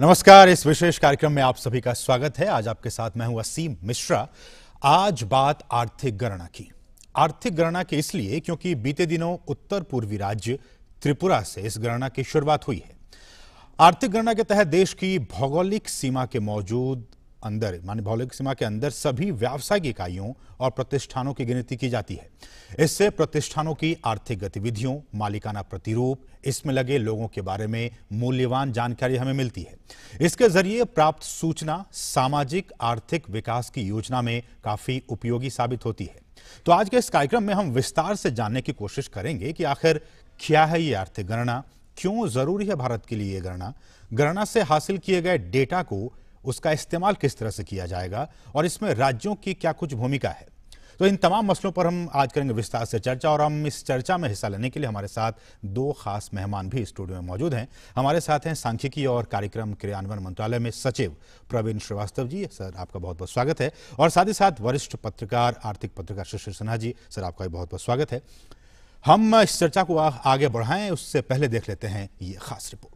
नमस्कार इस विशेष कार्यक्रम में आप सभी का स्वागत है आज आपके साथ मैं हूं असीम मिश्रा आज बात आर्थिक गणना की आर्थिक गणना के इसलिए क्योंकि बीते दिनों उत्तर पूर्वी राज्य त्रिपुरा से इस गणना की शुरुआत हुई है आर्थिक गणना के तहत देश की भौगोलिक सीमा के मौजूद अंदर मान्य भौगोलिक सीमा के अंदर सभी व्यावसायिक इकाइयों और प्रतिष्ठानों की गिनती की जाती है इससे प्रतिष्ठानों की आर्थिक गतिविधियों मालिकाना प्रतिरूप इसमें लगे लोगों के बारे में मूल्यवान जानकारी हमें मिलती है इसके जरिए प्राप्त सूचना सामाजिक आर्थिक विकास की योजना में काफी उपयोगी साबित होती है तो आज के इस कार्यक्रम में हम विस्तार से जानने की कोशिश करेंगे कि आखिर क्या है ये आर्थिक गणना क्यों जरूरी है भारत के लिए ये गणना गणना से हासिल किए गए डेटा को उसका इस्तेमाल किस तरह से किया जाएगा और इसमें राज्यों की क्या कुछ भूमिका है तो इन तमाम मसलों पर हम आज करेंगे विस्तार से चर्चा और हम इस चर्चा में हिस्सा लेने के लिए हमारे साथ दो खास मेहमान भी स्टूडियो में मौजूद हैं हमारे साथ हैं सांख्यिकी और कार्यक्रम क्रियान्वयन मंत्रालय में सचिव प्रवीण श्रीवास्तव जी सर आपका बहुत बहुत स्वागत है और साथ ही साथ वरिष्ठ पत्रकार आर्थिक पत्रकार शिशिर सिन्हा जी सर आपका भी बहुत बहुत स्वागत है हम इस चर्चा को आगे बढ़ाएं उससे पहले देख लेते हैं ये खास रिपोर्ट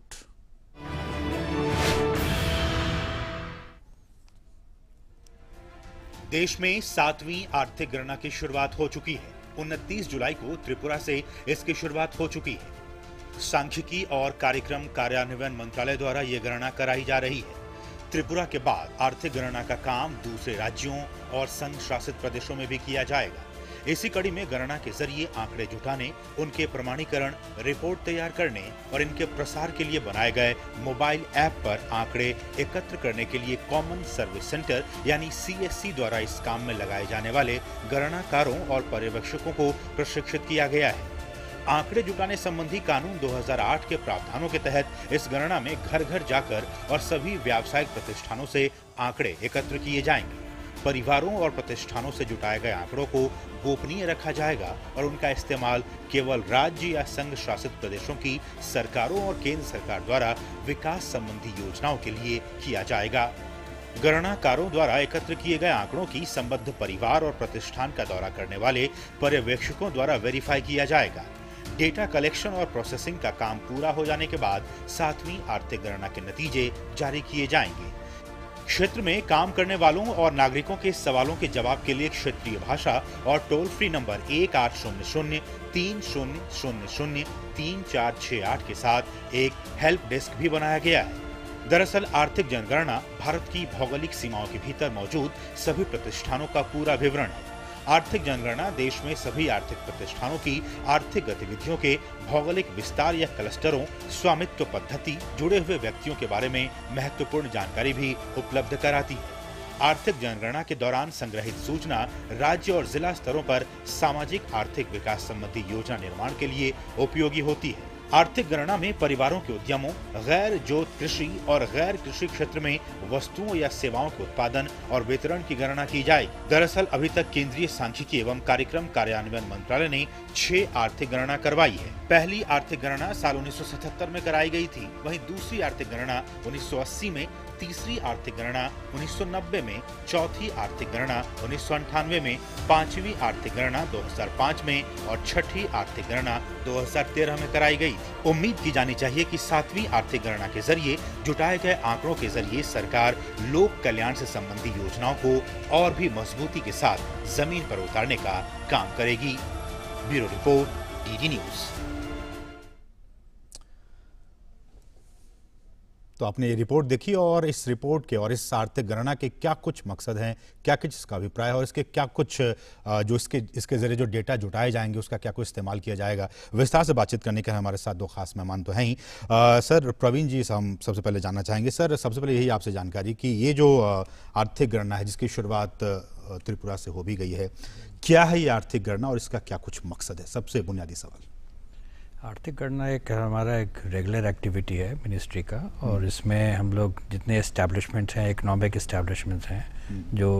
देश में सातवीं आर्थिक गणना की शुरुआत हो चुकी है उनतीस जुलाई को त्रिपुरा से इसकी शुरुआत हो चुकी है सांख्यिकी और कार्यक्रम कार्यान्वयन मंत्रालय द्वारा ये गणना कराई जा रही है त्रिपुरा के बाद आर्थिक गणना का काम दूसरे राज्यों और संघ शासित प्रदेशों में भी किया जाएगा इसी कड़ी में गणना के जरिए आंकड़े जुटाने उनके प्रमाणीकरण रिपोर्ट तैयार करने और इनके प्रसार के लिए बनाए गए मोबाइल ऐप पर आंकड़े एकत्र करने के लिए कॉमन सर्विस सेंटर यानी सी द्वारा इस काम में लगाए जाने वाले गणनाकारों और पर्यवेक्षकों को प्रशिक्षित किया गया है आंकड़े जुटाने संबंधी कानून 2008 के प्रावधानों के तहत इस गणना में घर घर जाकर और सभी व्यावसायिक प्रतिष्ठानों से आंकड़े एकत्र किए जाएंगे परिवारों और प्रतिष्ठानों से जुटाए गए आंकड़ों को गोपनीय रखा जाएगा और उनका इस्तेमाल केवल राज्य या संघ शासित प्रदेशों की सरकारों और केंद्र सरकार द्वारा विकास संबंधी योजनाओं के लिए किया जाएगा गणनाकारों द्वारा एकत्र किए गए आंकड़ों की संबद्ध परिवार और प्रतिष्ठान का दौरा करने वाले पर्यवेक्षकों द्वारा वेरीफाई किया जाएगा डेटा कलेक्शन और प्रोसेसिंग का काम पूरा हो जाने के बाद सातवीं आर्थिक गणना के नतीजे जारी किए जाएंगे क्षेत्र में काम करने वालों और नागरिकों के सवालों के जवाब के लिए क्षेत्रीय भाषा और टोल फ्री नंबर एक आठ शून्य शून्य तीन शून्य शून्य शून्य तीन चार छः आठ के साथ एक हेल्प डेस्क भी बनाया गया है दरअसल आर्थिक जनगणना भारत की भौगोलिक सीमाओं के भीतर मौजूद सभी प्रतिष्ठानों का पूरा विवरण है आर्थिक जनगणना देश में सभी आर्थिक प्रतिष्ठानों की आर्थिक गतिविधियों के भौगोलिक विस्तार या क्लस्टरों स्वामित्व पद्धति जुड़े हुए व्यक्तियों के बारे में महत्वपूर्ण जानकारी भी उपलब्ध कराती है आर्थिक जनगणना के दौरान संग्रहित सूचना राज्य और जिला स्तरों पर सामाजिक आर्थिक विकास संबंधी योजना निर्माण के लिए उपयोगी होती है आर्थिक गणना में परिवारों के उद्यमों गैर जोत कृषि और गैर कृषि क्षेत्र में वस्तुओं या सेवाओं के उत्पादन और वितरण की गणना की जाए दरअसल अभी तक केंद्रीय सांख्यिकी एवं कार्यक्रम कार्यान्वयन मंत्रालय ने छह आर्थिक गणना करवाई है पहली आर्थिक गणना साल 1977 में कराई गई थी वहीं दूसरी आर्थिक गणना 1980 में तीसरी आर्थिक गणना 1990 में चौथी आर्थिक गणना उन्नीस में पांचवी आर्थिक गणना 2005 में और छठी आर्थिक गणना 2013 में कराई गई। उम्मीद की जानी चाहिए कि सातवीं आर्थिक गणना के जरिए जुटाए गए आंकड़ों के जरिए सरकार लोक कल्याण से संबंधी योजनाओं को और भी मजबूती के साथ जमीन पर उतारने का काम करेगी ब्यूरो रिपोर्ट डी न्यूज़ तो आपने ये रिपोर्ट देखी और इस रिपोर्ट के और इस सार्थक गणना के क्या कुछ मकसद हैं क्या कुछ इसका अभिप्राय है और इसके क्या कुछ जो इसके इसके जरिए जो डेटा जुटाए जाएंगे उसका क्या कुछ इस्तेमाल किया जाएगा विस्तार से बातचीत करने के हमारे साथ दो खास मेहमान तो हैं ही सर प्रवीण जी हम सबसे पहले जानना चाहेंगे सर सबसे पहले यही आपसे जानकारी कि ये जो आर्थिक गणना है जिसकी शुरुआत त्रिपुरा से हो भी गई है क्या है ये आर्थिक गणना और इसका क्या कुछ मकसद है सबसे बुनियादी सवाल आर्थिक गणना एक हमारा एक रेगुलर एक्टिविटी है मिनिस्ट्री का और हम्म। इसमें हम लोग जितने इस्टेब्लिशमेंट्स हैं इकनॉमिक इस्टेब्लिशमेंट्स हैं हम्म। जो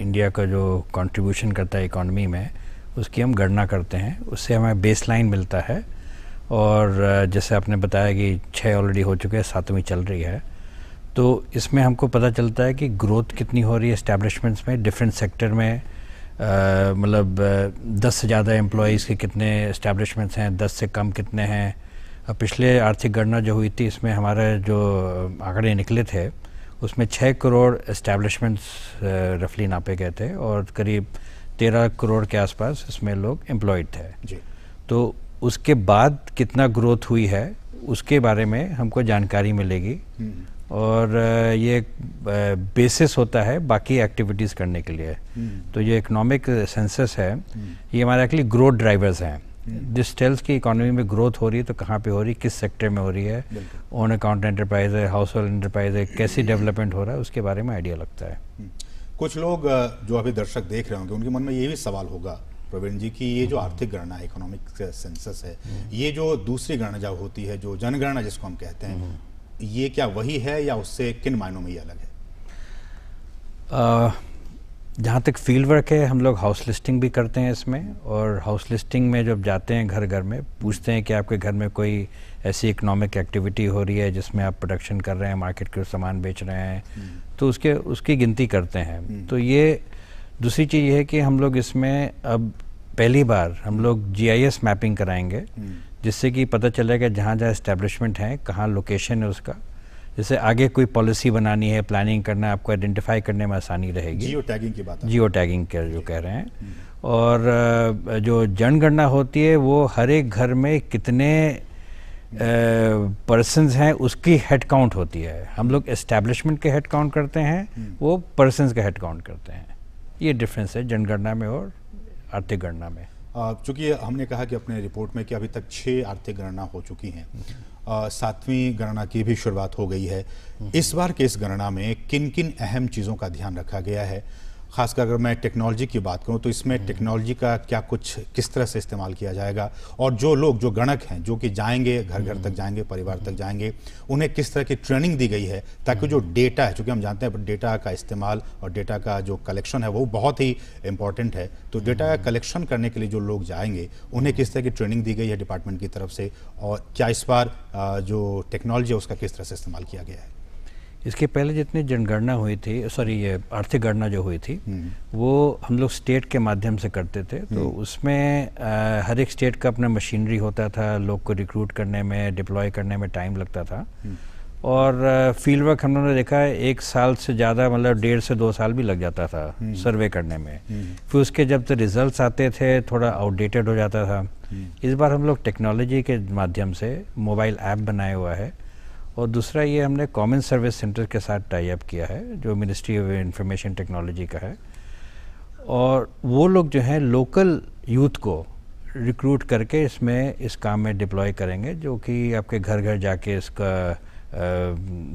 इंडिया का जो कंट्रीब्यूशन करता है इकोनॉमी में उसकी हम गणना करते हैं उससे हमें बेस लाइन मिलता है और जैसे आपने बताया कि छः ऑलरेडी हो चुके हैं सातवीं चल रही है तो इसमें हमको पता चलता है कि ग्रोथ कितनी हो रही है इस्टेब्लिशमेंट्स में डिफरेंट सेक्टर में मतलब दस से ज़्यादा एम्प्लॉज़ के कितने इस्टेबलिशमेंट्स हैं दस से कम कितने हैं पिछले आर्थिक गणना जो हुई थी इसमें हमारे जो आंकड़े निकले थे उसमें छः करोड़ इस्टेब्लिशमेंट्स रफली नापे गए थे और करीब तेरह करोड़ के आसपास इसमें लोग एम्प्लॉयड थे जी तो उसके बाद कितना ग्रोथ हुई है उसके बारे में हमको जानकारी मिलेगी हम्म। और ये एक बेसिस होता है बाकी एक्टिविटीज़ करने के लिए हम्म। तो ये इकोनॉमिक सेंसस है हम्म। ये हमारे एक्चुअली ग्रोथ ड्राइवर्स हैं हम्म। जिस टेल्स की इकोनॉमी में ग्रोथ हो रही है तो कहाँ पे हो रही है किस सेक्टर में हो रही है ओन अकाउंट एंटरप्राइज है हाउस होल्ड एंटरप्राइज है कैसी डेवलपमेंट हो रहा है उसके बारे में आइडिया लगता है कुछ लोग जो अभी दर्शक देख रहे होंगे उनके मन में ये भी सवाल होगा प्रवीण जी की ये जो आर्थिक गणना इकोनॉमिक सेंसस है ये जो दूसरी गणना जो होती है जो जनगणना जिसको हम कहते हैं ये क्या वही है या उससे किन मायनों में ये अलग है जहाँ तक फील्ड वर्क है हम लोग हाउस लिस्टिंग भी करते हैं इसमें और हाउस लिस्टिंग में जब जाते हैं घर घर में पूछते हैं कि आपके घर में कोई ऐसी इकोनॉमिक एक्टिविटी हो रही है जिसमें आप प्रोडक्शन कर रहे हैं मार्केट के सामान बेच रहे हैं हम्म। तो उसके उसकी गिनती करते हैं हम्म। तो ये दूसरी चीज़ ये है कि हम लोग इसमें अब पहली बार हम लोग जी मैपिंग कराएंगे हम्म। जिससे कि पता चले कि जहाँ जहाँ इस्टेब्लिशमेंट है कहाँ लोकेशन है उसका जैसे आगे कोई पॉलिसी बनानी है प्लानिंग करना आपको आइडेंटिफाई करने में आसानी रहेगी जियो टैगिंग की बात जियो टैगिंग के जो कह रहे हैं हम्म। और जो जनगणना होती है वो हर एक घर में कितने पर्सनस हैं उसकी हेड काउंट होती है हम लोग इस्टेब्लिशमेंट के हेड काउंट करते हैं हम्म। वो पर्सनस का हेड काउंट करते हैं ये डिफरेंस है जनगणना में और आर्थिक गणना में चूंकि हमने कहा कि अपने रिपोर्ट में कि अभी तक छह आर्थिक गणना हो चुकी हैं सातवीं गणना की भी शुरुआत हो गई है इस बार के इस गणना में किन किन अहम चीज़ों का ध्यान रखा गया है खासकर अगर मैं टेक्नोलॉजी की बात करूं तो इसमें टेक्नोलॉजी हम्म। का क्या कुछ किस तरह से इस्तेमाल किया जाएगा और जो लोग जो गणक हैं जो कि जाएंगे घर घर तक हम्म। जाएंगे परिवार तक हम्म। जाएंगे उन्हें किस तरह की ट्रेनिंग दी गई है ताकि जो डेटा है चूँकि हम जानते हैं डेटा का इस्तेमाल और डेटा का जो कलेक्शन है वो बहुत ही इंपॉर्टेंट है तो डेटा का कलेक्शन करने के लिए जो लोग जाएंगे उन्हें किस तरह की ट्रेनिंग दी गई है डिपार्टमेंट की तरफ से और क्या इस बार जो टेक्नोलॉजी है उसका किस तरह से इस्तेमाल किया गया है इसके पहले जितने जनगणना हुई थी सॉरी ये आर्थिक गणना जो हुई थी हम्म। वो हम लोग स्टेट के माध्यम से करते थे तो हम्म। उसमें आ, हर एक स्टेट का अपना मशीनरी होता था लोग को रिक्रूट करने में डिप्लॉय करने में टाइम लगता था हम्म। और फील्ड वर्क हम लोगों ने देखा एक साल से ज़्यादा मतलब डेढ़ से दो साल भी लग जाता था सर्वे करने में फिर उसके जब तो रिजल्ट आते थे थोड़ा आउटडेटेड हो जाता था इस बार हम लोग टेक्नोलॉजी के माध्यम से मोबाइल ऐप बनाया हुआ है और दूसरा ये हमने कॉमन सर्विस सेंटर के साथ टाई अप किया है जो मिनिस्ट्री ऑफ इंफॉर्मेशन टेक्नोलॉजी का है और वो लोग जो हैं लोकल यूथ को रिक्रूट करके इसमें इस काम में डिप्लॉय करेंगे जो कि आपके घर घर जाके इसका आ,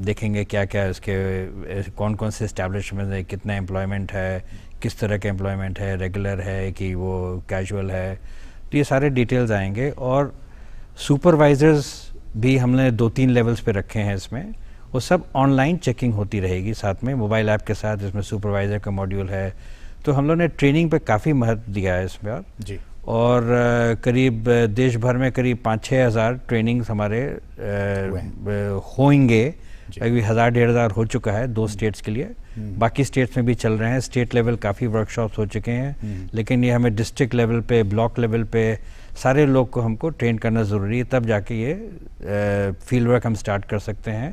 देखेंगे क्या क्या इसके कौन कौन से इस्टेब्लिशमेंट है कितना एम्प्लॉयमेंट है किस तरह का एम्प्लॉयमेंट है रेगुलर है कि वो कैजुअल है तो ये सारे डिटेल्स आएंगे और सुपरवाइज़र्स भी हमने दो तीन लेवल्स पे रखे हैं इसमें वो सब ऑनलाइन चेकिंग होती रहेगी साथ में मोबाइल ऐप के साथ जिसमें सुपरवाइज़र का मॉड्यूल है तो हम लोग ने ट्रेनिंग पे काफ़ी महत्व दिया है इसमें और जी और करीब देश भर में करीब पाँच छः हज़ार ट्रेनिंग्स हमारे होंगे अभी हज़ार डेढ़ हज़ार हो चुका है दो स्टेट्स के लिए हम्म। बाकी स्टेट्स में भी चल रहे हैं स्टेट लेवल काफ़ी वर्कशॉप्स हो चुके हैं हम्म। लेकिन ये हमें डिस्ट्रिक्ट लेवल पे ब्लॉक लेवल पे सारे लोग को हमको ट्रेन करना ज़रूरी है तब जाके ये फील्ड वर्क हम स्टार्ट कर सकते हैं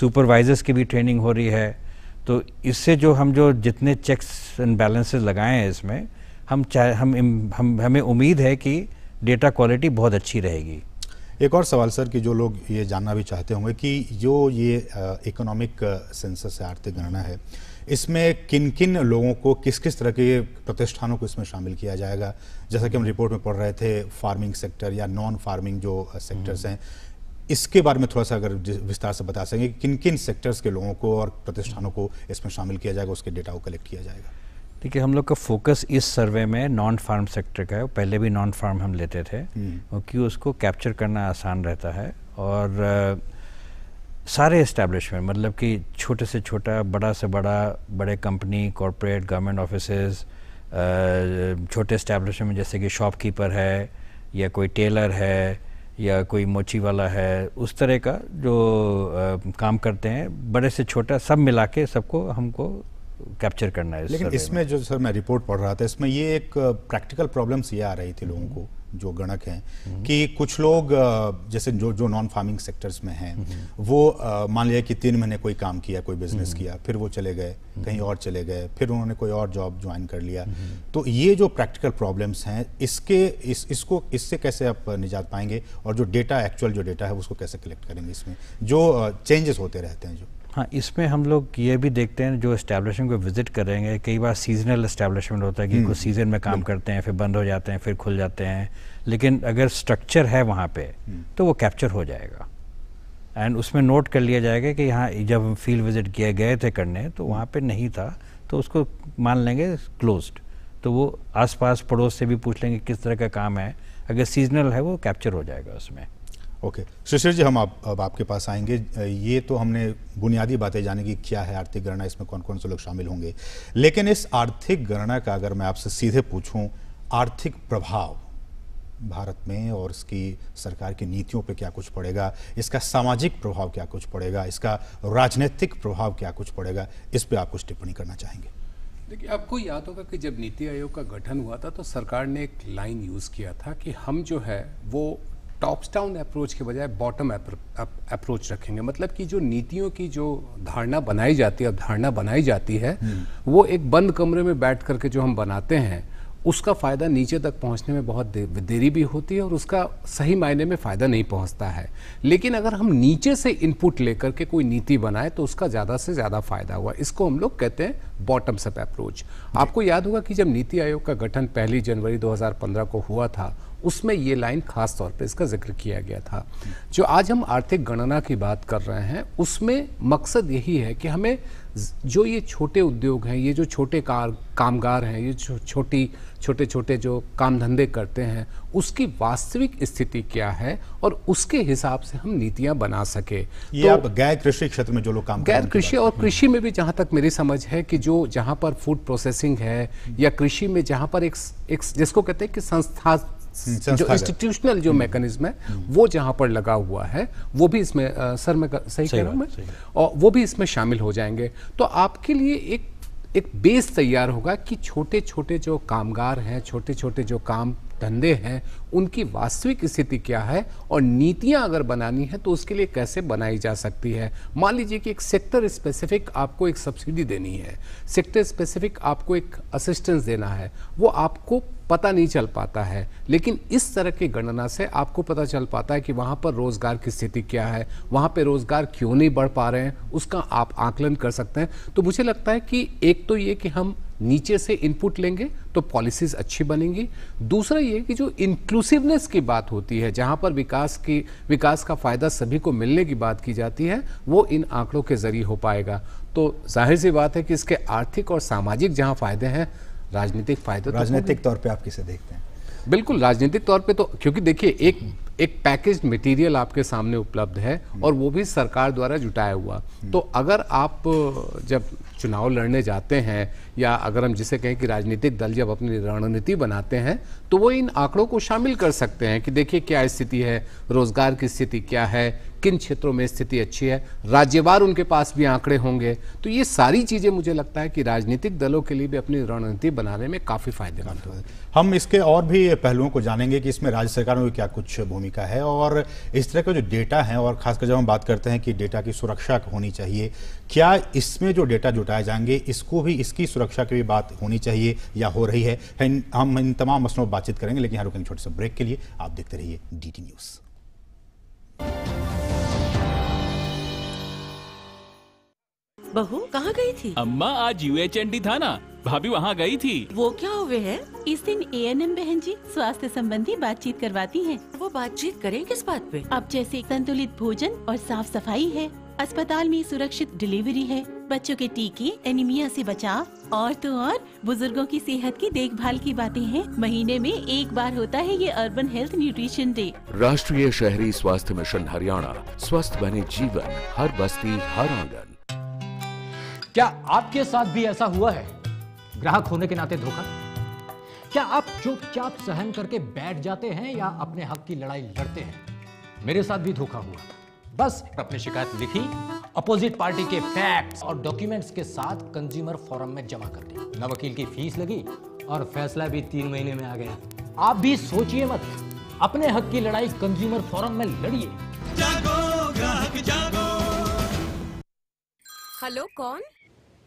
सुपरवाइजर्स की भी ट्रेनिंग हो रही है तो इससे जो हम जो जितने चेक्स एंड बैलेंसेस लगाए हैं इसमें हम चाहे हम, हम हमें उम्मीद है कि डेटा क्वालिटी बहुत अच्छी रहेगी एक और सवाल सर कि जो लोग ये जानना भी चाहते होंगे कि जो ये इकोनॉमिक सेंसस है आर्थिक गणना है इसमें किन किन लोगों को किस किस तरह के प्रतिष्ठानों को इसमें शामिल किया जाएगा जैसा कि हम रिपोर्ट में पढ़ रहे थे फार्मिंग सेक्टर या नॉन फार्मिंग जो सेक्टर्स uh, हम्म। हैं इसके बारे में थोड़ा सा अगर विस्तार से बता सकेंगे किन किन सेक्टर्स के लोगों को और प्रतिष्ठानों को इसमें शामिल किया जाएगा उसके डेटा को कलेक्ट किया जाएगा ठीक है हम लोग का फोकस इस सर्वे में नॉन फार्म सेक्टर का है पहले भी नॉन फार्म हम लेते थे हम्म। क्योंकि उसको कैप्चर करना आसान रहता है और uh, सारे इस्टेब्लिशमेंट मतलब कि छोटे से छोटा बड़ा से बड़ा बड़े कंपनी कॉरपोरेट गवर्नमेंट ऑफिस छोटे इस्टेब्लिशमेंट जैसे कि शॉपकीपर है या कोई टेलर है या कोई मोची वाला है उस तरह का जो आ, काम करते हैं बड़े से छोटा सब मिला के सबको हमको कैप्चर करना है लेकिन इसमें जो सर मैं रिपोर्ट पढ़ रहा था इसमें ये एक प्रैक्टिकल प्रॉब्लम्स ये आ रही थी लोगों को जो गणक हैं कि कुछ लोग जैसे जो जो नॉन फार्मिंग सेक्टर्स में हैं वो मान लिया कि तीन महीने कोई काम किया कोई बिजनेस हम्म। किया फिर वो चले गए कहीं और चले गए फिर उन्होंने कोई और जॉब ज्वाइन कर लिया हम्म। तो ये जो प्रैक्टिकल प्रॉब्लम्स हैं इसके इस इसको इससे कैसे आप निजात पाएंगे और जो डेटा एक्चुअल जो डेटा है उसको कैसे कलेक्ट करेंगे इसमें जो चेंजेस होते रहते हैं जो हाँ इसमें हम लोग ये भी देखते हैं जो इस्टेब्लिशमेंट को विजिट करेंगे कई बार सीजनल इस्टेब्लिशमेंट होता है कि हम्म। कुछ सीज़न में काम करते हैं फिर बंद हो जाते हैं फिर खुल जाते हैं लेकिन अगर स्ट्रक्चर है वहाँ पे हम्म। तो वो कैप्चर हो जाएगा एंड उसमें नोट कर लिया जाएगा कि यहाँ जब हम फील्ड विजिट किए गए थे करने तो वहाँ पर नहीं था तो उसको मान लेंगे क्लोज्ड तो वो आसपास पड़ोस से भी पूछ लेंगे किस तरह का काम है अगर सीजनल है वो कैप्चर हो जाएगा उसमें ओके सुशील जी हम आप, अब आपके पास आएंगे ये तो हमने बुनियादी बातें जाने की क्या है आर्थिक गणना इसमें कौन कौन से लोग शामिल होंगे लेकिन इस आर्थिक गणना का अगर मैं आपसे सीधे पूछूं आर्थिक प्रभाव भारत में और इसकी सरकार की नीतियों पर क्या कुछ पड़ेगा इसका सामाजिक प्रभाव क्या कुछ पड़ेगा इसका राजनीतिक प्रभाव क्या कुछ पड़ेगा इस पर आप कुछ टिप्पणी करना चाहेंगे देखिए आपको याद होगा कि जब नीति आयोग का गठन हुआ था तो सरकार ने एक लाइन यूज़ किया था कि हम जो है वो टॉप्स डाउन अप्रोच के बजाय बॉटम अप्रोच रखेंगे मतलब कि जो नीतियों की जो धारणा बनाई जाती है धारणा बनाई जाती है हम्म। वो एक बंद कमरे में बैठ करके जो हम बनाते हैं उसका फ़ायदा नीचे तक पहुंचने में बहुत देरी भी होती है और उसका सही मायने में फ़ायदा नहीं पहुंचता है लेकिन अगर हम नीचे से इनपुट लेकर के कोई नीति बनाए तो उसका ज़्यादा से ज़्यादा फ़ायदा हुआ इसको हम लोग कहते हैं बॉटम सप अप्रोच आपको याद होगा कि जब नीति आयोग का गठन पहली जनवरी 2015 को हुआ था उसमें ये लाइन खास तौर पे इसका जिक्र किया गया था जो आज हम आर्थिक गणना की बात कर रहे हैं उसमें मकसद यही है कि हमें जो ये छोटे उद्योग हैं ये जो छोटे कार कामगार हैं ये जो छोटी छोटे छोटे जो काम धंधे करते हैं उसकी वास्तविक स्थिति क्या है और उसके हिसाब से हम नीतियां बना सके ये तो, आप गैर कृषि क्षेत्र में जो लोग काम गैर कृषि और कृषि में भी जहां तक मेरी समझ है कि जो जहां पर फूड प्रोसेसिंग है या कृषि में जहां पर एक, एक जिसको कहते हैं कि संस्था Hmm, जो इंस्टीट्यूशनल जो मैकेनिज्म hmm. है hmm. वो जहां पर लगा हुआ है वो भी इसमें आ, सर मैं सही सही कह रहा हूं मैं और वो भी इसमें शामिल हो जाएंगे तो आपके लिए एक एक बेस तैयार होगा कि छोटे छोटे जो कामगार हैं छोटे छोटे जो काम धंधे हैं उनकी वास्तविक स्थिति क्या है और नीतियां अगर बनानी है तो उसके लिए कैसे बनाई जा सकती है मान लीजिए कि एक सेक्टर स्पेसिफिक आपको एक सब्सिडी देनी है सेक्टर स्पेसिफिक आपको एक असिस्टेंस देना है वो आपको पता नहीं चल पाता है लेकिन इस तरह की गणना से आपको पता चल पाता है कि वहाँ पर रोज़गार की स्थिति क्या है वहाँ पर रोज़गार क्यों नहीं बढ़ पा रहे हैं उसका आप आकलन कर सकते हैं तो मुझे लगता है कि एक तो ये कि हम नीचे से इनपुट लेंगे तो पॉलिसीज़ अच्छी बनेंगी दूसरा ये कि जो इंक्लूसिवनेस की बात होती है जहाँ पर विकास की विकास का फ़ायदा सभी को मिलने की बात की जाती है वो इन आंकड़ों के ज़रिए हो पाएगा तो जाहिर सी बात है कि इसके आर्थिक और सामाजिक जहाँ फ़ायदे हैं राजनीतिक फायदे तो राजनीतिक तौर पर आप किसे देखते हैं बिल्कुल राजनीतिक तौर पे तो क्योंकि देखिए एक एक पैकेज मटेरियल आपके सामने उपलब्ध है और वो भी सरकार द्वारा जुटाया हुआ हम्म। तो अगर आप जब चुनाव लड़ने जाते हैं या अगर हम जिसे कहें कि राजनीतिक दल जब अपनी रणनीति बनाते हैं तो वो इन आंकड़ों को शामिल कर सकते हैं कि देखिए क्या स्थिति है रोजगार की स्थिति क्या है किन क्षेत्रों में स्थिति अच्छी है राज्यवार उनके पास भी आंकड़े होंगे तो ये सारी चीज़ें मुझे लगता है कि राजनीतिक दलों के लिए भी अपनी रणनीति बनाने में काफ़ी फायदेमंद होगी हम इसके और भी पहलुओं को जानेंगे कि इसमें राज्य सरकारों की क्या कुछ भूमिका है और इस तरह का जो डेटा है और खासकर जब हम बात करते हैं कि डेटा की सुरक्षा होनी चाहिए क्या इसमें जो डेटा जुटा हटाए जाएंगे इसको भी इसकी सुरक्षा की भी बात होनी चाहिए या हो रही है हम इन तमाम मसलों पर बातचीत करेंगे लेकिन यहाँ रुकेंगे छोटे से ब्रेक के लिए आप देखते रहिए डी न्यूज़ बहू कहाँ गई थी अम्मा आज यू एच एन डी था ना भाभी वहाँ गई थी वो क्या हुए है इस दिन ए एन एम बहन जी स्वास्थ्य संबंधी बातचीत करवाती हैं। वो बातचीत करें किस बात पे? अब जैसे संतुलित भोजन और साफ सफाई है अस्पताल में सुरक्षित डिलीवरी है बच्चों के टीके एनीमिया से बचाव और तो और बुजुर्गों की सेहत की देखभाल की बातें हैं महीने में एक बार होता है ये अर्बन हेल्थ न्यूट्रिशन डे राष्ट्रीय शहरी स्वास्थ्य मिशन हरियाणा स्वस्थ बने जीवन हर बस्ती हर आंगन क्या आपके साथ भी ऐसा हुआ है ग्राहक होने के नाते धोखा क्या आप चुपचाप सहन करके बैठ जाते हैं या अपने हक की लड़ाई लड़ते हैं मेरे साथ भी धोखा हुआ बस अपनी शिकायत लिखी अपोजिट पार्टी के फैक्ट्स और डॉक्यूमेंट्स के साथ कंज्यूमर फोरम में जमा कर दी न वकील की फीस लगी और फैसला भी तीन महीने में आ गया आप भी सोचिए मत अपने हक की लड़ाई कंज्यूमर फोरम में लड़िए हेलो कौन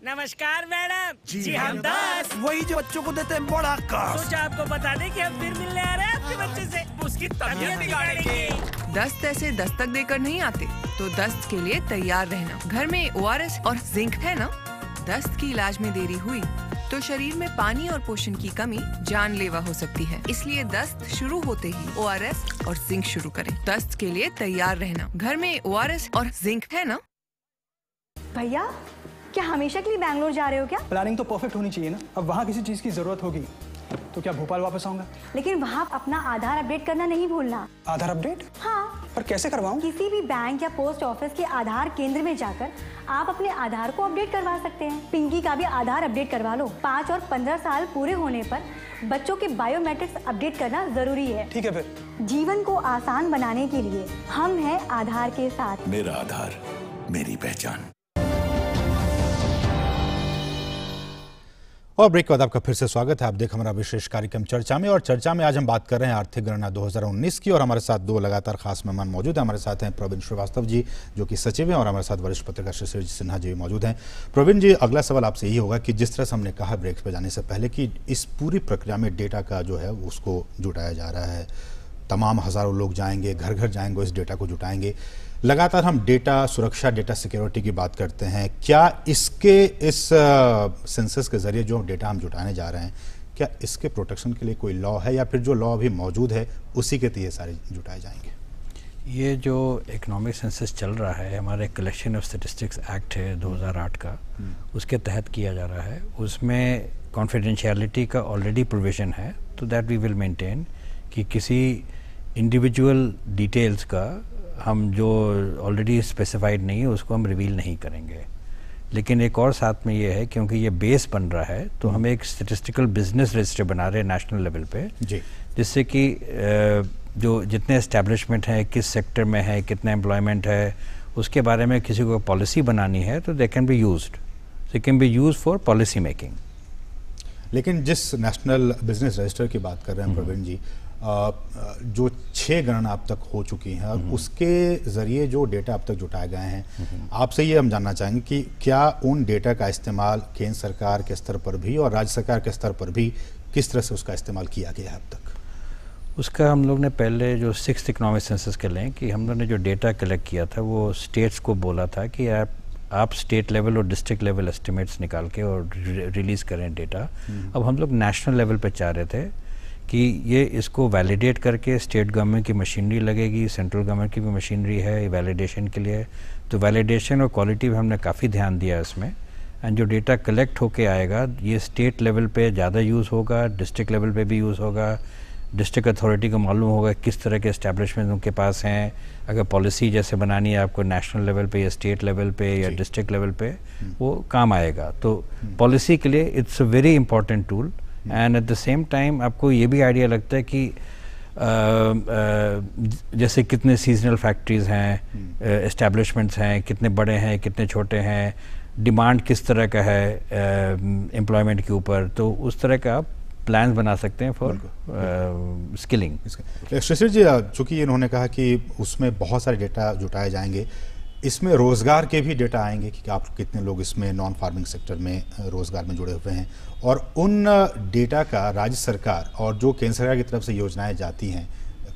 नमस्कार मैडम जी, जी हम दास वही जो बच्चों को देते हैं बड़ा सोचा आपको बता दें कि हम फिर मिलने आ रहे हैं आपके बच्चे से उसकी तबीयत हाँ। बिगाड़ेंगे दस्त ऐसे दस्तक देकर नहीं आते तो दस्त के लिए तैयार रहना घर में ओ और जिंक है ना दस्त की इलाज में देरी हुई तो शरीर में पानी और पोषण की कमी जानलेवा हो सकती है इसलिए दस्त शुरू होते ही ओ और जिंक शुरू करें दस्त के लिए तैयार रहना घर में ओ और जिंक है ना भैया क्या हमेशा के लिए बैंगलोर जा रहे हो क्या प्लानिंग तो परफेक्ट होनी चाहिए ना अब वहाँ किसी चीज की जरूरत होगी तो क्या भोपाल वापस आऊंगा लेकिन वहाँ अपना आधार अपडेट करना नहीं भूलना आधार अपडेट हाँ पर कैसे करवाऊँ किसी भी बैंक या पोस्ट ऑफिस के आधार केंद्र में जाकर आप अपने आधार को अपडेट करवा सकते हैं पिंकी का भी आधार अपडेट करवा लो पाँच और पंद्रह साल पूरे होने पर बच्चों के बायोमेट्रिक्स अपडेट करना जरूरी है ठीक है फिर जीवन को आसान बनाने के लिए हम हैं आधार के साथ मेरा आधार मेरी पहचान और ब्रेक के बाद आपका फिर से स्वागत है आप देख हमारा विशेष कार्यक्रम चर्चा में और चर्चा में आज हम बात कर रहे हैं आर्थिक गणना 2019 की और हमारे साथ दो लगातार खास मेहमान मौजूद हैं हमारे साथ हैं प्रवीण श्रीवास्तव जी जो कि सचिव हैं और हमारे साथ वरिष्ठ पत्रकार श्री सिन्हा जी मौजूद हैं प्रवीण जी अगला सवाल आपसे यही होगा कि जिस तरह से हमने कहा ब्रेक पर जाने से पहले कि इस पूरी प्रक्रिया में डेटा का जो है उसको जुटाया जा रहा है तमाम हज़ारों लोग जाएंगे घर घर जाएंगे इस डेटा को जुटाएंगे लगातार हम डेटा सुरक्षा डेटा सिक्योरिटी की बात करते हैं क्या इसके इस सेंसस के ज़रिए जो डेटा हम जुटाने जा रहे हैं क्या इसके प्रोटेक्शन के लिए कोई लॉ है या फिर जो लॉ अभी मौजूद है उसी के तहत सारे जुटाए जाएंगे ये जो इकोनॉमिक सेंसस चल रहा है हमारे कलेक्शन ऑफ स्टेटिस्टिक्स एक्ट है 2008 का हम्म। उसके तहत किया जा रहा है उसमें कॉन्फिडेंशियलिटी का ऑलरेडी प्रोविज़न है तो दैट वी विल मेंटेन कि किसी इंडिविजुअल डिटेल्स का हम जो ऑलरेडी स्पेसिफाइड नहीं है उसको हम रिवील नहीं करेंगे लेकिन एक और साथ में ये है क्योंकि ये बेस बन रहा है तो हम्म। हम एक स्टेटिस्टिकल बिजनेस रजिस्टर बना रहे हैं नेशनल लेवल पे जी जिससे कि जो जितने इस्टेब्लिशमेंट हैं किस सेक्टर में है कितना एम्प्लॉयमेंट है उसके बारे में किसी को पॉलिसी बनानी है तो they can be use they can be use for policy making लेकिन जिस नेशनल बिजनेस रजिस्टर की बात कर रहे हैं हम्म। प्रवीण जी जो छः गणना अब तक हो चुकी हैं और हम्म। उसके ज़रिए जो डेटा अब तक जुटाए गए हैं हम्म। आपसे ये हम जानना चाहेंगे कि क्या उन डेटा का इस्तेमाल केंद्र सरकार के स्तर पर भी और राज्य सरकार के स्तर पर भी किस तरह से उसका इस्तेमाल किया गया है अब तक उसका हम लोग ने पहले जो सिक्स इकनॉमिक सेंसस के लें कि हम लोग ने जो डेटा कलेक्ट किया था वो स्टेट्स को बोला था कि आप आप स्टेट लेवल और डिस्ट्रिक्ट लेवल एस्टिमेट्स निकाल के और रिलीज़ करें डेटा हम्म। अब हम लोग नेशनल लेवल पर चाह रहे थे कि ये इसको वैलिडेट करके स्टेट गवर्नमेंट की मशीनरी लगेगी सेंट्रल गवर्नमेंट की भी मशीनरी है वैलिडेशन के लिए तो वैलिडेशन और क्वालिटी पर हमने काफ़ी ध्यान दिया इसमें एंड जो डेटा कलेक्ट होके आएगा ये स्टेट लेवल पे ज़्यादा यूज़ होगा डिस्ट्रिक्ट लेवल पे भी यूज़ होगा डिस्ट्रिक्ट अथॉरिटी को मालूम होगा किस तरह के इस्टेब्लिशमेंट उनके पास हैं अगर पॉलिसी जैसे बनानी है आपको नेशनल लेवल पे या स्टेट लेवल पे या डिस्ट्रिक्ट लेवल पे हम्म। वो काम आएगा तो पॉलिसी हम्म। के लिए it's a very important tool and at the same time आपको ये भी आइडिया लगता है कि Uh, uh, जैसे कितने सीजनल फैक्ट्रीज़ हैं इस्टेब्लिशमेंट्स हम्म। uh, हैं कितने बड़े हैं कितने छोटे हैं डिमांड किस तरह का है एम्प्लॉयमेंट के ऊपर तो उस तरह का आप प्लान बना सकते हैं फॉर स्किलिंग तो श्री जी चूंकि इन्होंने कहा कि उसमें बहुत सारे डेटा जुटाए जाएंगे इसमें रोज़गार के भी डेटा आएंगे कि आप कितने लोग इसमें नॉन फार्मिंग सेक्टर में रोज़गार में जुड़े हुए हैं और उन डेटा का राज्य सरकार और जो केंद्र सरकार की तरफ से योजनाएं जाती हैं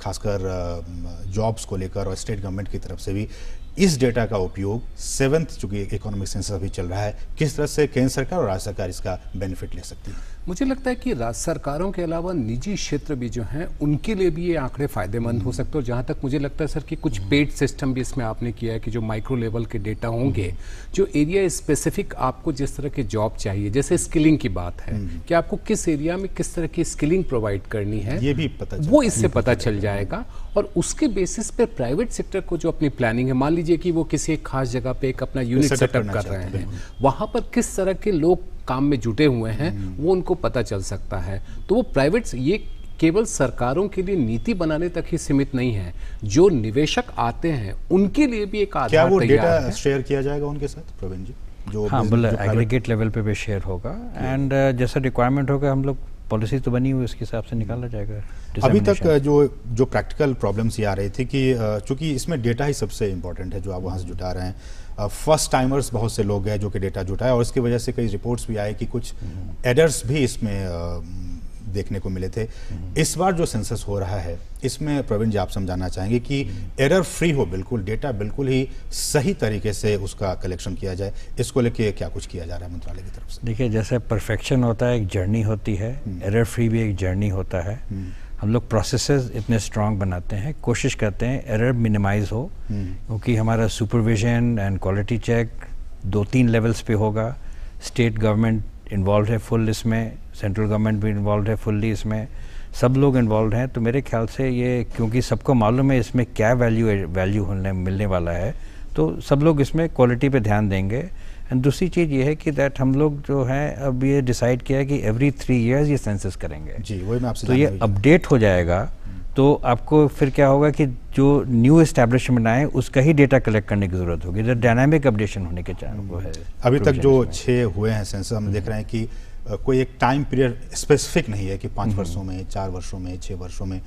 खासकर जॉब्स को लेकर और स्टेट गवर्नमेंट की तरफ से भी इस डेटा का उपयोग सेवन्थ चूंकि इकोनॉमिक सेंसस अभी चल रहा है किस तरह से केंद्र सरकार और राज्य सरकार इसका बेनिफिट ले सकती है मुझे लगता है कि राज्य सरकारों के अलावा निजी क्षेत्र भी जो हैं उनके लिए भी ये आंकड़े फायदेमंद हो सकते हैं और जहाँ तक मुझे लगता है सर कि कुछ पेड सिस्टम हम्म। भी इसमें आपने किया है कि जो माइक्रो लेवल के डेटा होंगे हम्म। जो एरिया स्पेसिफिक आपको जिस तरह के जॉब चाहिए जैसे स्किलिंग की बात है हम्म। कि आपको किस एरिया में किस तरह की स्किलिंग प्रोवाइड करनी है ये भी पता वो इससे पता चल जाएगा और उसके बेसिस पर प्राइवेट सेक्टर को जो अपनी प्लानिंग है मान लीजिए लीजिए कि वो किसी एक खास जगह पे एक अपना यूनिट सेटअप कर रहे हैं वहां पर किस तरह के लोग काम में जुटे हुए हैं हम्म। वो उनको पता चल सकता है तो वो प्राइवेट ये केवल सरकारों के लिए नीति बनाने तक ही सीमित नहीं है जो निवेशक आते हैं उनके लिए भी एक आधार क्या वो डेटा शेयर किया जाएगा उनके साथ प्रवीण जी जो हाँ बोला एग्रीगेट लेवल पे भी शेयर होगा एंड uh, जैसा रिक्वायरमेंट होगा हम लोग पॉलिसी तो बनी हुई उसके हिसाब से निकाला जाएगा अभी तक जो जो प्रैक्टिकल प्रॉब्लम्स ये आ रही थी कि चूंकि इसमें डेटा ही सबसे इम्पोर्टेंट है जो आप वहाँ से जुटा रहे हैं फर्स्ट टाइमर्स बहुत से लोग हैं जो कि डेटा जुटाए और इसकी वजह से कई रिपोर्ट्स भी आए कि कुछ एडर्स हम्म। भी इसमें देखने को मिले थे इस बार जो सेंसस हो रहा है इसमें प्रवीण जी आप समझाना चाहेंगे कि एरर फ्री हो बिल्कुल डेटा बिल्कुल ही सही तरीके से उसका कलेक्शन किया जाए इसको लेके क्या कुछ किया जा रहा है मंत्रालय की तरफ से देखिए जैसे परफेक्शन होता है एक जर्नी होती है एरर हम्म। फ्री भी एक जर्नी होता है हम्म। हम लोग प्रोसेस इतने स्ट्रांग बनाते हैं कोशिश करते हैं एरर मिनिमाइज हो हम्म। क्योंकि हमारा सुपरविजन एंड क्वालिटी चेक दो तीन लेवल्स पे होगा स्टेट गवर्नमेंट इन्वॉल्व है फुल इसमें सेंट्रल गवर्नमेंट भी इन्वॉल्व है फुल्ली इसमें सब लोग इन्वॉल्व हैं तो मेरे ख्याल से ये क्योंकि सबको मालूम है इसमें क्या वैल्यू वैल्यू होने मिलने वाला है तो सब लोग इसमें क्वालिटी पे ध्यान देंगे एंड दूसरी चीज़ ये है कि दैट हम लोग जो है अब ये डिसाइड किया है कि एवरी थ्री इयर्स ये सेंसस करेंगे जी वही मैं आपसे तो ये अपडेट हो जाएगा तो आपको फिर क्या होगा कि जो न्यू एस्टेब्लिशमेंट आए उसका ही डेटा कलेक्ट करने की ज़रूरत होगी डायनामिक अपडेशन होने के चांस वो है अभी तक जो छः हुए हैं सेंसर हम देख हम्म। रहे हैं कि कोई एक टाइम पीरियड स्पेसिफिक नहीं है कि पाँच हम्म। वर्षों में चार वर्षों में छः वर्षों में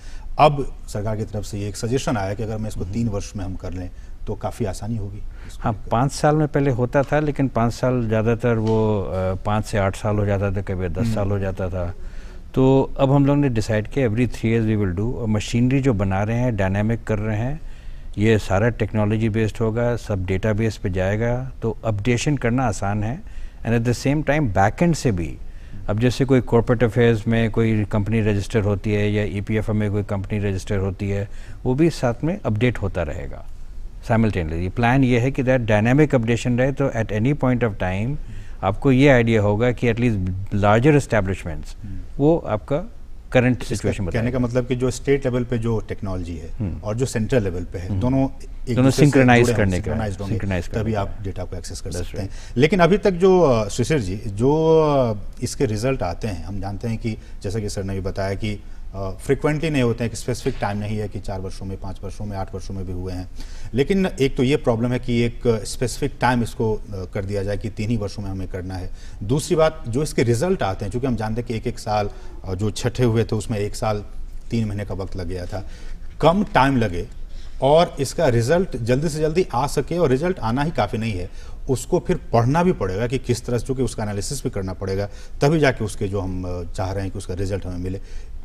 अब सरकार की तरफ से ये एक सजेशन आया कि अगर मैं इसको हम्म। तीन वर्ष में हम कर लें तो काफ़ी आसानी होगी हाँ पाँच साल में पहले होता था लेकिन पाँच साल ज़्यादातर वो पाँच से आठ साल हो जाता था कभी दस साल हो जाता था तो अब हम लोग ने डिसाइड किया every three years we will do और मशीनरी जो बना रहे हैं डायनामिक कर रहे हैं ये सारा टेक्नोलॉजी बेस्ड होगा सब डेटा बेस पर जाएगा तो अपडेशन करना आसान है and at the same time backend से भी अब जैसे कोई कॉर्पोरेट अफेयर्स में कोई कंपनी रजिस्टर होती है या ई e में कोई कंपनी रजिस्टर होती है वो भी साथ में अपडेट होता रहेगा साइमल्टेनियसली प्लान ये है कि दैट डायनामिक अपडेशन रहे तो at any point of time आपको ये आइडिया होगा कि एटलीस्ट लार्जर इस्टेब्लिशमेंट्स वो आपका करंट सिचुएशन कहने का मतलब कि जो स्टेट लेवल पे जो टेक्नोलॉजी है हम्म। और जो सेंट्रल लेवल पे है हम्म। दोनों एक दोनों सिंक्रोनाइज करने का तभी आप डेटा को एक्सेस कर सकते हैं लेकिन अभी तक जो सुशीर जी जो इसके रिजल्ट आते हैं हम जानते हैं कि जैसा कि सर ने भी बताया कि फ्रिक्वेंटली नहीं होते हैं एक स्पेसिफिक टाइम नहीं है कि चार वर्षों में पाँच वर्षों में आठ वर्षों में भी हुए हैं लेकिन एक तो ये प्रॉब्लम है कि एक स्पेसिफिक टाइम इसको कर दिया जाए कि तीन ही वर्षों में हमें करना है दूसरी बात जो इसके रिजल्ट आते हैं चूँकि हम जानते हैं कि एक एक साल जो छठे हुए थे उसमें एक साल तीन महीने का वक्त लग गया था कम टाइम लगे और इसका रिजल्ट जल्दी से जल्दी आ सके और रिजल्ट आना ही काफ़ी नहीं है उसको फिर पढ़ना भी पड़ेगा कि किस तरह से चूँकि उसका एनालिसिस भी करना पड़ेगा तभी जाके उसके जो हम चाह रहे हैं कि उसका रिजल्ट हमें मिले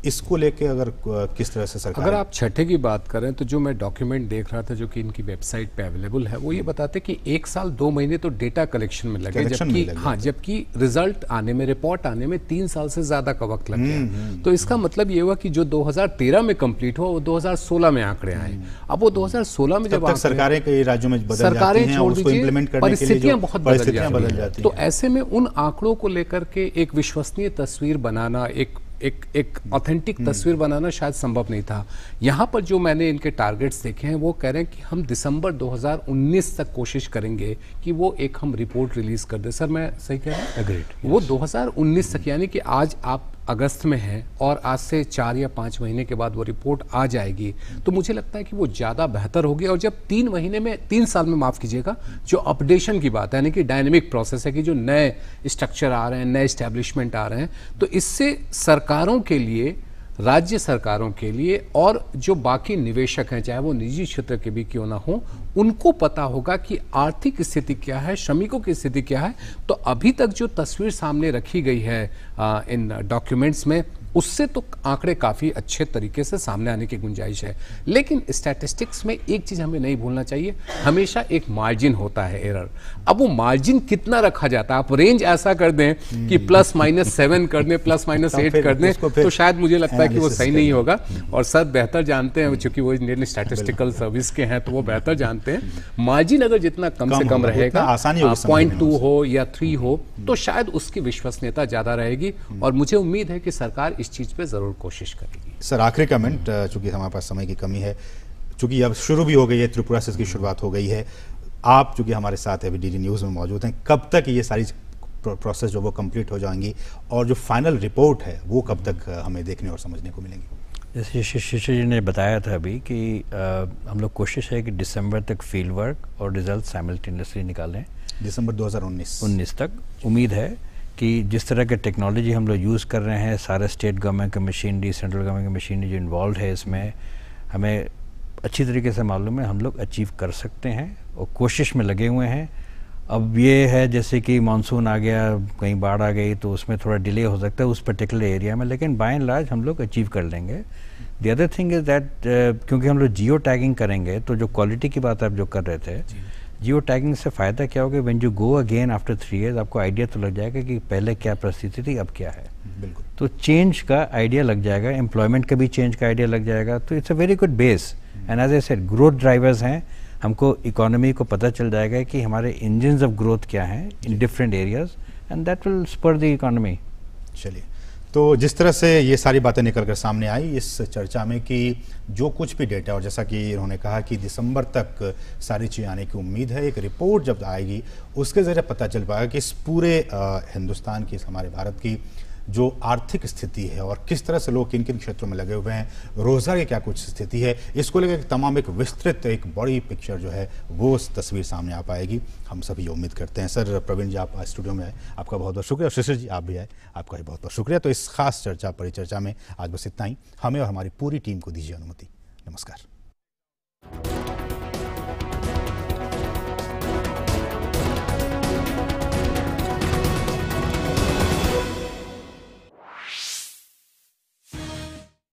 इसको लेके अगर किस तरह से सरकार अगर आप छठे की बात करें तो जो मैं डॉक्यूमेंट देख रहा था जो कि इनकी वेबसाइट पे अवेलेबल है वो ये बताते कि एक साल दो महीने तो डेटा कलेक्शन में लगे जबकि हाँ अच्छा। जबकि रिजल्ट आने में रिपोर्ट आने में तीन साल से ज्यादा का वक्त लग गया हम्म, हम्म, तो इसका हम्म। मतलब ये हुआ कि जो 2013 में कंप्लीट हुआ वो दो में आंकड़े आए अब वो दो में जब सरकारें कई राज्यों में सरकारें छोड़ दीजिए परिस्थितियां बहुत बदल जाती तो ऐसे में उन आंकड़ों को लेकर के एक विश्वसनीय तस्वीर बनाना एक एक एक ऑथेंटिक हम्म। तस्वीर बनाना शायद संभव नहीं था यहाँ पर जो मैंने इनके टारगेट्स देखे हैं वो कह रहे हैं कि हम दिसंबर 2019 तक कोशिश करेंगे कि वो एक हम रिपोर्ट रिलीज कर दें सर मैं सही कह रहा हूँ वो 2019 तक यानी कि आज आप अगस्त में है और आज से चार या पाँच महीने के बाद वो रिपोर्ट आ जाएगी तो मुझे लगता है कि वो ज़्यादा बेहतर होगी और जब तीन महीने में तीन साल में माफ़ कीजिएगा जो अपडेशन की बात है यानी कि डायनेमिक प्रोसेस है कि जो नए स्ट्रक्चर आ रहे हैं नए इस्टेब्लिशमेंट आ रहे हैं तो इससे सरकारों के लिए राज्य सरकारों के लिए और जो बाकी निवेशक हैं चाहे वो निजी क्षेत्र के भी क्यों ना हो उनको पता होगा कि आर्थिक स्थिति क्या है श्रमिकों की स्थिति क्या है तो अभी तक जो तस्वीर सामने रखी गई है इन डॉक्यूमेंट्स में उससे तो आंकड़े काफ़ी अच्छे तरीके से सामने आने की गुंजाइश है लेकिन स्टैटिस्टिक्स में एक चीज़ हमें नहीं भूलना चाहिए हमेशा एक मार्जिन होता है एरर अब वो मार्जिन कितना रखा जाता है आप रेंज ऐसा कर दें कि प्लस माइनस सेवन कर दें प्लस माइनस एट कर दें तो शायद मुझे लगता है कि वो सही नहीं होगा और सर बेहतर जानते हैं हम्म। चूंकि वो इंडियन स्टैटिस्टिकल सर्विस के हैं तो वो बेहतर जानते हैं मार्जिन हम्म। अगर जितना कम, से कम रहेगा आसानी पॉइंट हाँ, टू हो या थ्री हो हम्म। तो शायद उसकी विश्वसनीयता ज्यादा रहेगी और मुझे उम्मीद है कि सरकार इस इस चीज़ पे ज़रूर कोशिश करेगी सर आखिरी कमेंट चूंकि हमारे पास समय की कमी है चूंकि अब शुरू भी हो गई है त्रिपुरा से इसकी शुरुआत हो गई है आप चूंकि हमारे साथ अभी डी न्यूज़ में मौजूद हैं कब तक ये सारी प्रोसेस जो वो कंप्लीट हो जाएंगी और जो फाइनल रिपोर्ट है वो कब तक हमें देखने और समझने को मिलेंगी जैसे शिशि जी ने बताया था अभी कि आ, हम लोग कोशिश है कि दिसंबर तक फील्ड वर्क और रिजल्ट साइमल्टेनियसली निकालें दिसंबर 2019 19 तक उम्मीद है कि जिस तरह के टेक्नोलॉजी हम लोग यूज़ कर रहे हैं सारे स्टेट गवर्नमेंट की मशीनरी सेंट्रल गवर्नमेंट की मशीनरी जो इन्वॉल्व है इसमें हमें अच्छी तरीके से मालूम है हम लोग अचीव कर सकते हैं और कोशिश में लगे हुए हैं अब ये है जैसे कि मानसून आ गया कहीं बाढ़ आ गई तो उसमें थोड़ा डिले हो सकता है उस पर्टिकुलर एरिया में लेकिन बाय एंड लार्ज हम लोग अचीव कर लेंगे the other thing is that क्योंकि हम लोग जियो टैगिंग करेंगे तो जो क्वालिटी की बात आप जो कर रहे थे जियो टैगिंग से फ़ायदा क्या होगा when you go again after three years आपको आइडिया तो लग जाएगा कि पहले क्या परिस्थिति थी अब क्या है बिल्कुल तो चेंज का आइडिया लग जाएगा एम्प्लॉयमेंट का भी चेंज का आइडिया लग जाएगा तो it's a very good base and as a set growth drivers हैं हमको इकोनॉमी को पता चल जाएगा कि हमारे इंजन ऑफ ग्रोथ क्या हैं in different areas and that will spur the economy चलिए तो जिस तरह से ये सारी बातें निकल कर सामने आई इस चर्चा में कि जो कुछ भी डेटा और जैसा कि इन्होंने कहा कि दिसंबर तक सारी चीज़ आने की उम्मीद है एक रिपोर्ट जब आएगी उसके ज़रिए पता चल पाएगा कि इस पूरे हिंदुस्तान की इस हमारे भारत की जो आर्थिक स्थिति है और किस तरह से लोग किन किन क्षेत्रों में लगे हुए हैं रोजगार की क्या कुछ स्थिति है इसको लेकर तमाम एक विस्तृत एक बड़ी पिक्चर जो है वो तस्वीर सामने आ पाएगी हम सभी उम्मीद करते हैं सर प्रवीण जी आप स्टूडियो में आए आपका बहुत बहुत शुक्रिया और शिशिर जी आप भी आए आपका भी बहुत बहुत शुक्रिया तो इस खास चर्चा परिचर्चा में आज बस इतना ही हमें और हमारी पूरी टीम को दीजिए अनुमति नमस्कार